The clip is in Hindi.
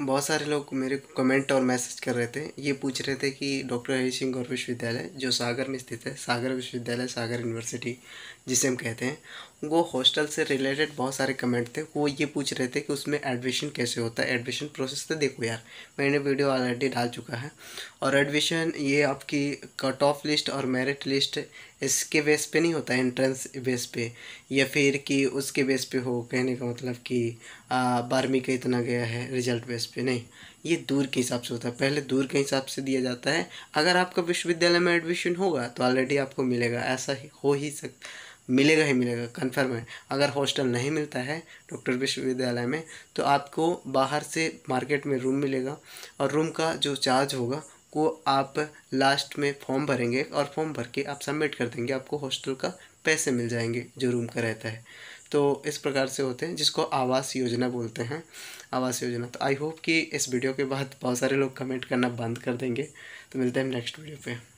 बहुत सारे लोग मेरे को कमेंट और मैसेज कर रहे थे ये पूछ रहे थे कि डॉक्टर हरी सिंह गौर विश्वविद्यालय जो सागर में स्थित है सागर विश्वविद्यालय सागर यूनिवर्सिटी जिसे हम कहते हैं वो हॉस्टल से रिलेटेड बहुत सारे कमेंट थे वो ये पूछ रहे थे कि उसमें एडमिशन कैसे होता है एडमिशन प्रोसेस तो देखो यार मैंने वीडियो ऑलरेडी डाल चुका है और एडमिशन ये आपकी कट ऑफ लिस्ट और मेरिट लिस्ट इसके बेस पे नहीं होता एंट्रेंस बेस पे या फिर कि उसके बेस पे हो कहने का मतलब कि बारहवीं का इतना गया है रिजल्ट बेस पे नहीं ये दूर के हिसाब से होता है पहले दूर के हिसाब से दिया जाता है अगर आपका विश्वविद्यालय में एडमिशन होगा तो ऑलरेडी आपको मिलेगा ऐसा ही हो ही सक मिलेगा ही मिलेगा कन्फर्म है अगर हॉस्टल नहीं मिलता है डॉक्टर विश्वविद्यालय में तो आपको बाहर से मार्केट में रूम मिलेगा और रूम का जो चार्ज होगा को आप लास्ट में फॉर्म भरेंगे और फॉर्म भर के आप सबमिट कर देंगे आपको हॉस्टल का पैसे मिल जाएंगे जो रूम का रहता है तो इस प्रकार से होते हैं जिसको आवास योजना बोलते हैं आवास योजना तो आई होप कि इस वीडियो के बाद बहुत सारे लोग कमेंट करना बंद कर देंगे तो मिलते हैं नेक्स्ट वीडियो पर